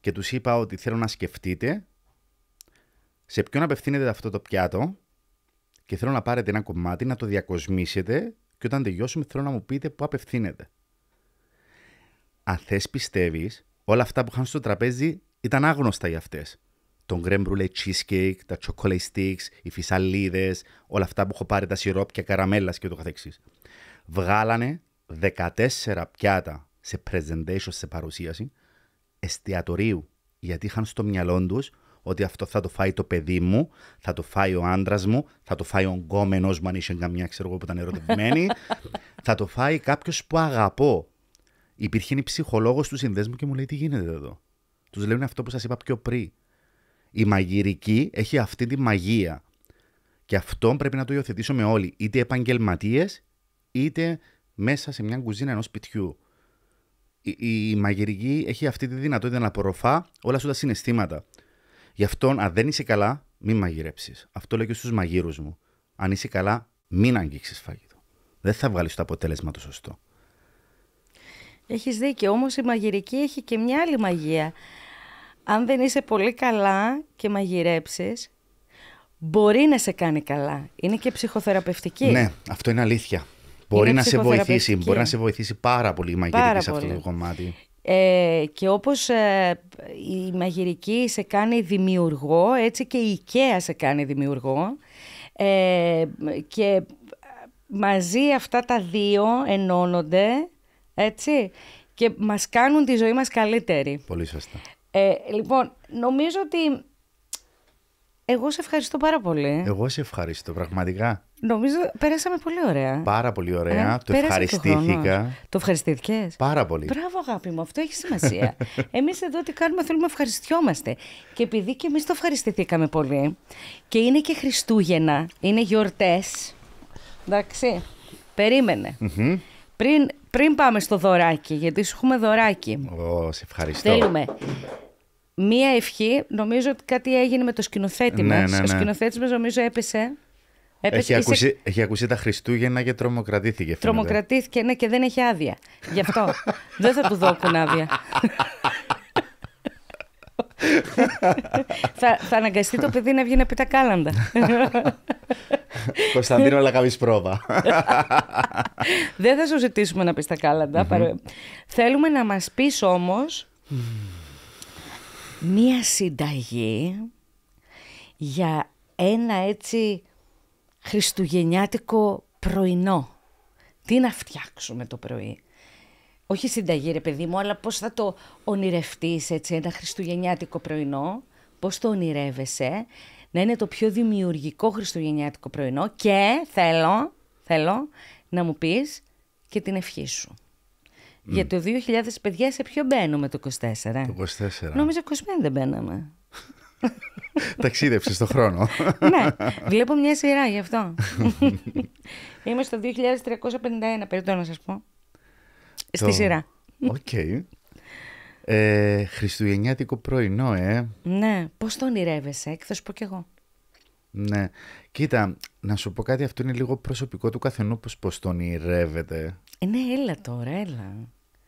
Speaker 2: Και τους είπα ότι θέλω να σκεφτείτε σε ποιον απευθύνεται αυτό το πιάτο και θέλω να πάρετε ένα κομμάτι, να το διακοσμήσετε και όταν τελειώσουμε θέλω να μου πείτε πού απευθύνεται. Αν θες πιστεύεις, όλα αυτά που είχαν στο τραπέζι ήταν άγνωστα για αυτές. Το creme brulee cheesecake, τα chocolate sticks, οι φυσαλίδες, όλα αυτά που έχω πάρει, τα σιρόπια, καραμέλας και το καθεξής. Βγάλανε 14 πιάτα σε presentation, σε παρουσίαση εστιατορίου. Γιατί είχαν στο μυαλό τους ότι αυτό θα το φάει το παιδί μου, θα το φάει ο άντρας μου, θα το φάει ο γκόμενος μου, αν είσαι καμιά, ξέρω εγώ που ήταν ερωτευμένη, θα το φάει κάποιος που αγαπώ. Υπήρχε η ψυχολόγος του συνδέσμου και μου λέει: Τι γίνεται εδώ. Τους λένε αυτό που σας είπα πιο πριν. Η μαγειρική έχει αυτή τη μαγεία. Και αυτό πρέπει να το υιοθετήσουμε όλοι, είτε επαγγελματίες, είτε μέσα σε μια κουζίνα ενός σπιτιού. Η, η μαγειρική έχει αυτή τη δυνατότητα να απορροφά όλα σου τα συναισθήματα. Γι' αυτό, αν δεν είσαι καλά, μην μαγειρέψεις. Αυτό λέω και στους μαγείρους μου. Αν είσαι καλά, μην αγγίξεις φαγητό. Δεν θα βγάλεις το αποτέλεσμα το σωστό.
Speaker 1: Έχεις δίκιο, όμως η μαγειρική έχει και μια άλλη μαγεία. Αν δεν είσαι πολύ καλά και μαγειρέψεις, μπορεί να σε κάνει καλά. Είναι και ψυχοθεραπευτική. Ναι,
Speaker 2: αυτό είναι αλήθεια. Μπορεί να σε βοηθήσει, μπορεί να σε βοηθήσει πάρα πολύ η μαγειρική σε αυτό το κομμάτι.
Speaker 1: Ε, και όπως ε, η μαγειρική σε κάνει δημιουργό, έτσι και η IKEA σε κάνει δημιουργό. Ε, και μαζί αυτά τα δύο ενώνονται, έτσι, και μας κάνουν τη ζωή μας καλύτερη. Πολύ σωστά. Ε, λοιπόν, νομίζω ότι εγώ σε ευχαριστώ πάρα πολύ.
Speaker 2: Εγώ σε ευχαριστώ, πραγματικά.
Speaker 1: Νομίζω πέρασαμε πολύ ωραία. Πάρα
Speaker 2: πολύ ωραία. Ε, το ευχαριστήθηκα. Το,
Speaker 1: το ευχαριστήθηκες.
Speaker 2: Πάρα πολύ. Μπράβο,
Speaker 1: αγάπη μου, αυτό έχει σημασία. εμείς εδώ τι κάνουμε, θέλουμε να ευχαριστιόμαστε. Και επειδή και εμείς το ευχαριστηθήκαμε πολύ και είναι και Χριστούγεννα, είναι γιορτές. Εντάξει. Πριν, πριν πάμε στο δωράκι, γιατί σου έχουμε δωράκι. Ω, σε ευχαριστώ. Θέλουμε Μία ευχή, νομίζω ότι κάτι έγινε με το σκηνοθέτη ναι, μας. Ναι, Ο ναι. σκηνοθέτης μας νομίζω έπεσε. Έπεσε, έχει, είσαι... ακούσει,
Speaker 2: έχει ακούσει τα Χριστούγεννα και τρομοκρατήθηκε. Τρομοκρατήθηκε,
Speaker 1: ναι, και δεν έχει άδεια. Γι' αυτό δεν θα του δώκουν άδεια. θα, θα αναγκαστεί το παιδί να βγει να πει τα κάλαντα.
Speaker 2: Κωνσταντίνο, αλλά κάνεις πρόβα.
Speaker 1: δεν θα σου ζητήσουμε να πεις τα καλαντα Θέλουμε να μας πεις όμως μία συνταγή για ένα έτσι χριστουγεννιάτικο πρωινό. Τι να φτιάξουμε το πρωί. Όχι συνταγή ρε παιδί μου, αλλά πώς θα το ονειρευτείς έτσι ένα χριστουγεννιάτικο πρωινό. Πώς το ονειρεύεσαι. Να είναι το πιο δημιουργικό χριστουγεννιάτικο πρωινό. Και θέλω, θέλω να μου πεις και την ευχή σου. Για το 2000, παιδιά, σε ποιο μπαίνουμε το 24. Το 24. Νομίζω 25 δεν μπαίναμε.
Speaker 2: Ταξίδευσε το χρόνο. ναι,
Speaker 1: βλέπω μια σειρά γι' αυτό. Είμαι στο 2351, περίπου να σας πω. Στη σειρά.
Speaker 2: Οκ. Ε, χριστουγεννιάτικο πρωινό, ε.
Speaker 1: Ναι, πώς το ονειρεύεσαι, θα σου πω κι εγώ.
Speaker 2: Ναι. Κοίτα, να σου πω κάτι, αυτό είναι λίγο προσωπικό του καθενού, πώς το ονειρεύεται.
Speaker 1: Ε, ναι, έλα τώρα, έλα.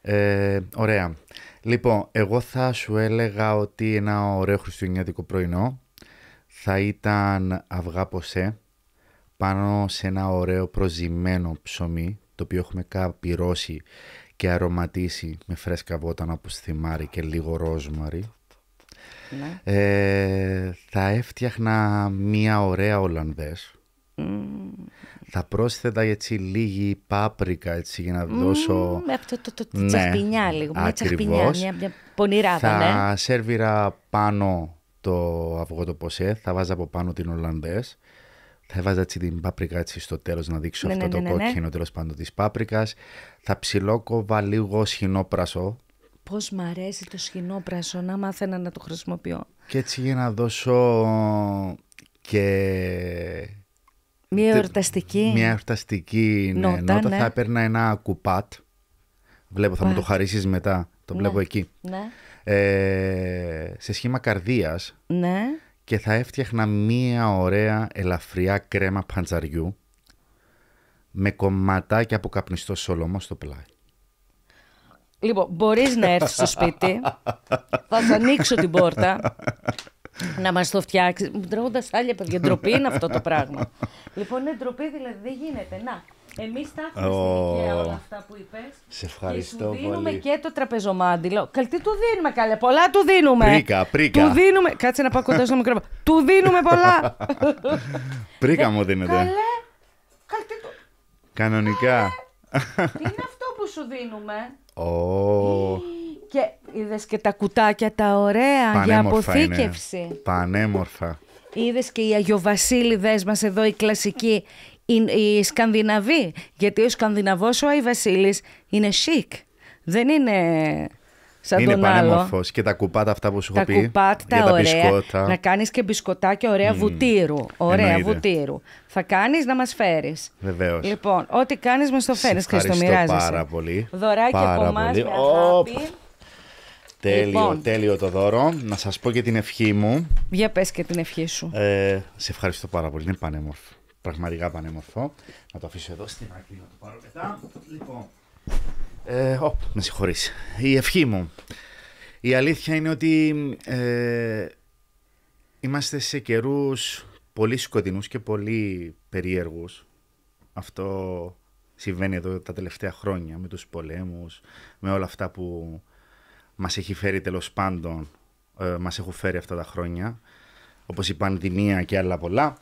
Speaker 2: Ε, ωραία. Λοιπόν, εγώ θα σου έλεγα ότι ένα ωραίο χριστουγεννιάτικο πρωινό θα ήταν αυγά ποσέ πάνω σε ένα ωραίο προζημένο ψωμί το οποίο έχουμε καπυρώσει και αρωματίσει με φρέσκα βότανα όπως θυμάρι και λίγο ρόσμαρι. Ναι. Ε, θα έφτιαχνα μία ωραία Ολλανδές θα πρόσθετα έτσι λίγη πάπρικα έτσι, για να δώσω... Με
Speaker 1: αυτό το, το, το ναι, τσαχπινιά λίγο, μια τσαχπινιά, μια, πονηρά. Θα
Speaker 2: ναι. σερβιρα πάνω το αυγό το ποσέ, θα βάζα από πάνω την Ολλανδές. Θα έβαζα έτσι την πάπρικα έτσι στο τέλος να δείξω ναι, αυτό το κόκκινο τέλος πάντων της πάπρικας. Θα ψιλόκοβα λίγο σχοινόπρασο.
Speaker 1: Πώς μ' αρέσει το σχοινόπρασο, να μάθαινα να το χρησιμοποιώ.
Speaker 2: Και έτσι για να δώσω και
Speaker 1: μια εορταστική. Μια
Speaker 2: ναι, νότα, ναι. θα έπαιρνα ένα κουπάτ. Βλέπω, θα μου το χαρίσεις μετά. Το βλέπω ναι. εκεί. Ναι. Ε, σε σχήμα καρδίας. Ναι. Και θα έφτιαχνα μία ωραία ελαφριά κρέμα παντζαριού με κομματάκια από καπνιστό σολομό στο πλάι.
Speaker 1: Λοιπόν, μπορείς να έρθεις στο σπίτι.
Speaker 2: θα σου ανοίξω την πόρτα
Speaker 1: να μας το φτιάξει. Τρώγοντα άλλα παιδιά. Ντροπή είναι αυτό το πράγμα. λοιπόν, είναι ντροπή δηλαδή, δεν γίνεται. Να, Εμείς τα έχουμε oh. στην όλα αυτά που είπες. Σε
Speaker 2: ευχαριστώ πολύ. Δίνουμε και
Speaker 1: το τραπεζομάντιλο. Καλή του δίνουμε, καλέ. Πολλά του δίνουμε. Πρίκα,
Speaker 2: πρίκα. Του δίνουμε.
Speaker 1: Κάτσε να πάω κοντά στο μικρό. του
Speaker 2: δίνουμε πολλά. πρίκα μου δίνεται. Καλέ. Κανονικά. Τι είναι
Speaker 1: αυτό που σου δίνουμε.
Speaker 2: Oh.
Speaker 1: Και είδες και τα κουτάκια τα ωραία για αποθήκευση. Είναι.
Speaker 2: Πανέμορφα.
Speaker 1: Είδες και οι Αγιοβασίλειδε μας εδώ, οι κλασικοί, οι, Σκανδιναβοί. Γιατί ο Σκανδιναβός ο Άι Βασίλης είναι chic. Δεν είναι. Σαν είναι πανέμορφος.
Speaker 2: Και τα κουπάτα αυτά που σου έχω πει. Τα κουπάτα, τα, Μπισκότα. Να
Speaker 1: κάνεις και μπισκοτάκια ωραία mm. βουτύρου. Ωραία βουτύρου. Θα κάνεις να μας φέρεις. Βεβαίως. Λοιπόν, ό,τι κάνεις, μας το φέρεις, και στο Πάρα πολύ. Δωράκι από εμά.
Speaker 2: Λοιπόν. Τέλειο, τέλειο το δώρο. Να σας πω και την ευχή μου.
Speaker 1: Για πες και την ευχή σου.
Speaker 2: Ε, σε ευχαριστώ πάρα πολύ. Είναι πανέμορφο. Πραγματικά πανέμορφο. Να το αφήσω εδώ στην άκρη να το πάρω μετά. Λοιπόν. Ε, ο, με συγχωρείς. Η ευχή μου. Η αλήθεια είναι ότι ε, είμαστε σε καιρούς πολύ σκοτεινούς και πολύ περίεργους. Αυτό συμβαίνει εδώ τα τελευταία χρόνια με τους πολέμους, με όλα αυτά που μας έχει φέρει τέλος πάντων, ε, μας έχουν φέρει αυτά τα χρόνια, όπως η πανδημία και άλλα πολλά.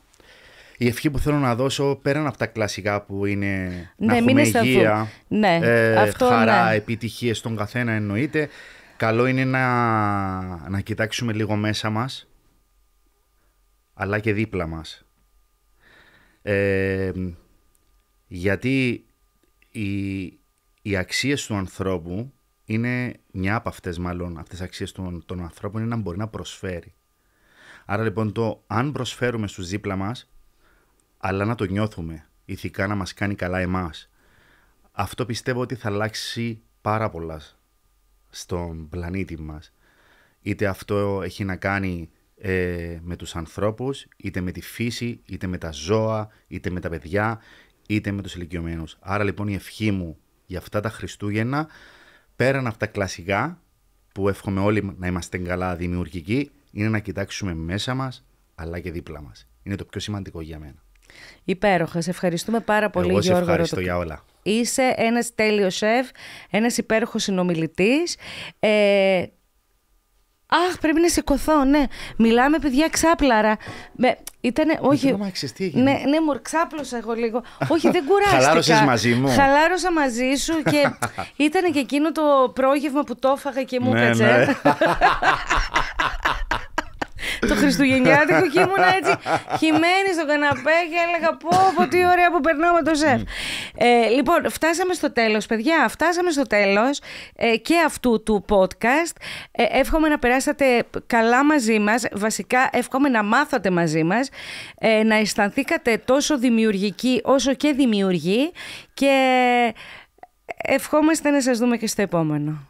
Speaker 2: Η ευχή που θέλω να δώσω πέραν από τα κλασικά που είναι ναι, να έχουμε υγεία,
Speaker 1: ναι, ε, χαρά, ναι.
Speaker 2: επιτυχίες στον καθένα εννοείται. Καλό είναι να, να κοιτάξουμε λίγο μέσα μας, αλλά και δίπλα μας. Ε, γιατί οι, οι αξίες του ανθρώπου είναι μια από αυτές μάλλον, αυτές τις αξίες των, των ανθρώπων είναι να μπορεί να προσφέρει. Άρα λοιπόν το αν προσφέρουμε στους δίπλα μας, αλλά να το νιώθουμε ηθικά να μας κάνει καλά εμάς, αυτό πιστεύω ότι θα αλλάξει πάρα πολλά στον πλανήτη μας. Είτε αυτό έχει να κάνει ε, με τους ανθρώπους, είτε με τη φύση, είτε με τα ζώα, είτε με τα παιδιά, είτε με τους ηλικιωμένους. Άρα λοιπόν η ευχή μου για αυτά τα Χριστούγεννα πέραν από τα κλασικά, που εύχομαι όλοι να είμαστε καλά δημιουργικοί, είναι να κοιτάξουμε μέσα μας, αλλά και δίπλα μας. Είναι το πιο σημαντικό για μένα.
Speaker 1: Υπέροχα. Σε ευχαριστούμε πάρα πολύ, Εγώ Γιώργο. Εγώ σε για όλα. Είσαι ένας τέλειος σεφ, ένας υπέροχος συνομιλητής. Ε, Αχ, πρέπει να σηκωθώ, ναι. Μιλάμε, παιδιά, ξάπλαρα. Με... Ήτανε, ε, όχι. Ναι, ναι, μου ξάπλωσα εγώ λίγο. όχι, δεν κουράστηκα. Χαλάρωσες μαζί μου. Χαλάρωσα μαζί σου και ήταν και εκείνο το πρόγευμα που το έφαγα και μου ναι, Ναι. το Χριστουγεννιάτικο και ήμουν έτσι χυμένη στο καναπέ και έλεγα πω, πω τι ωραία που με το σεφ. Ε, λοιπόν, φτάσαμε στο τέλος παιδιά, φτάσαμε στο τέλος ε, και αυτού του podcast. Ε, εύχομαι να περάσατε καλά μαζί μας, βασικά εύχομαι να μάθατε μαζί μας, ε, να αισθανθήκατε τόσο δημιουργικοί όσο και δημιουργοί και ευχόμαστε να σας δούμε και στο επόμενο.